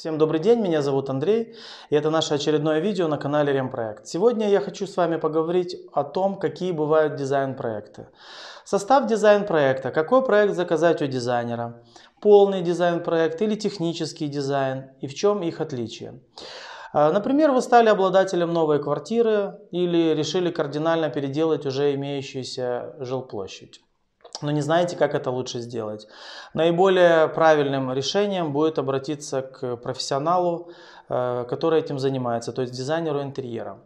Всем добрый день, меня зовут Андрей, и это наше очередное видео на канале Ремпроект. Сегодня я хочу с вами поговорить о том, какие бывают дизайн-проекты. Состав дизайн-проекта, какой проект заказать у дизайнера, полный дизайн-проект или технический дизайн, и в чем их отличие. А, например, вы стали обладателем новой квартиры или решили кардинально переделать уже имеющуюся жилплощадь но ну, не знаете, как это лучше сделать. Наиболее правильным решением будет обратиться к профессионалу, э, который этим занимается, то есть дизайнеру интерьера,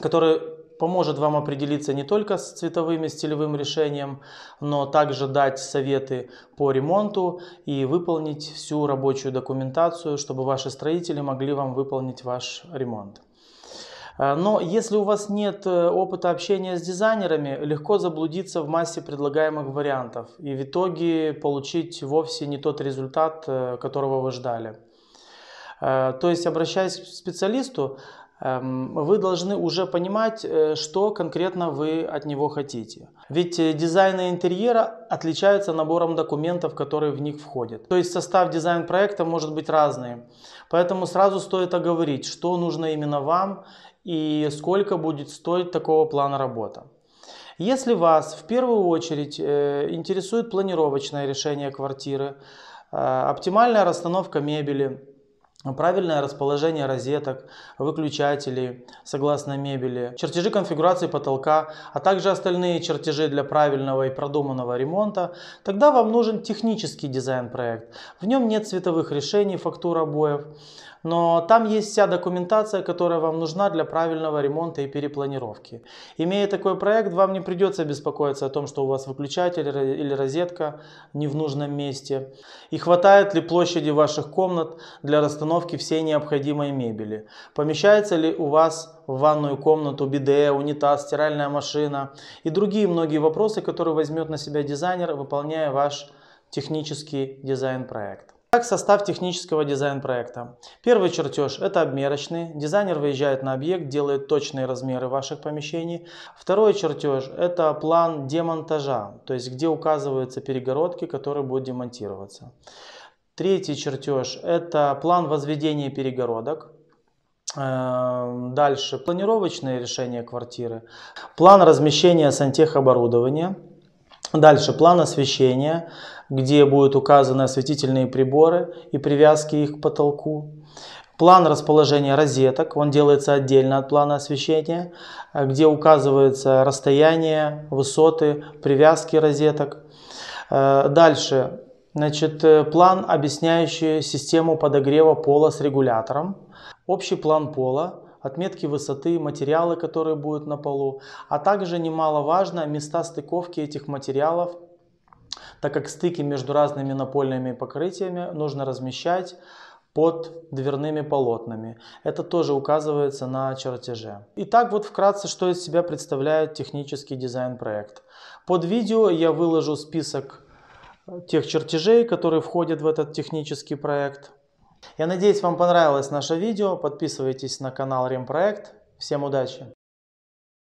который поможет вам определиться не только с цветовым и стилевым решением, но также дать советы по ремонту и выполнить всю рабочую документацию, чтобы ваши строители могли вам выполнить ваш ремонт. А, но если у вас нет э, опыта общения с дизайнерами, легко заблудиться в массе предлагаемых вариантов и в итоге получить вовсе не тот результат, э, которого вы ждали. Э, то есть, обращаясь к специалисту, эм, вы должны уже понимать, что конкретно вы от него хотите. Ведь дизайн интерьера отличается набором документов, которые в них входят. То есть состав дизайн-проекта может быть разный. Поэтому сразу стоит оговорить, что нужно именно вам и сколько будет стоить такого плана работа. Если вас в первую очередь э, интересует планировочное решение квартиры, э, оптимальная расстановка мебели, правильное расположение розеток, выключателей согласно мебели, чертежи конфигурации потолка, а также остальные чертежи для правильного и продуманного ремонта, тогда вам нужен технический дизайн проект. В нем нет цветовых решений, фактур обоев, но там есть вся документация, которая вам нужна для правильного ремонта и перепланировки. Имея такой проект, вам не придется беспокоиться о том, что у вас выключатель или розетка не в нужном месте, и хватает ли площади ваших комнат для расстановки всей необходимой мебели, помещается ли у вас в ванную комнату, биде, унитаз, стиральная машина и другие многие вопросы, которые возьмет на себя дизайнер, выполняя ваш технический дизайн проект. Так состав технического дизайн-проекта? Первый чертеж – это обмерочный. Дизайнер выезжает на объект, делает точные размеры ваших помещений. Второй чертеж – это план демонтажа, то есть где указываются перегородки, которые будут демонтироваться. Третий чертеж – это план возведения перегородок. Э, дальше планировочные решения квартиры, план размещения сантехоборудования – Дальше план освещения, где будут указаны осветительные приборы и привязки их к потолку. План расположения розеток, он делается отдельно от плана освещения, где указывается расстояние, высоты, привязки розеток. Э, дальше, значит, э, план, объясняющий систему подогрева пола с регулятором. Общий план пола, отметки высоты, материалы, которые будут на полу, а также немаловажно места стыковки этих материалов, так как стыки между разными напольными покрытиями нужно размещать под дверными полотнами. Это тоже указывается на чертеже. Итак, вот вкратце, что из себя представляет технический дизайн проект. Под видео я выложу список тех чертежей, которые входят в этот технический проект – я надеюсь, вам понравилось наше видео. Подписывайтесь на канал Ремпроект. Всем удачи!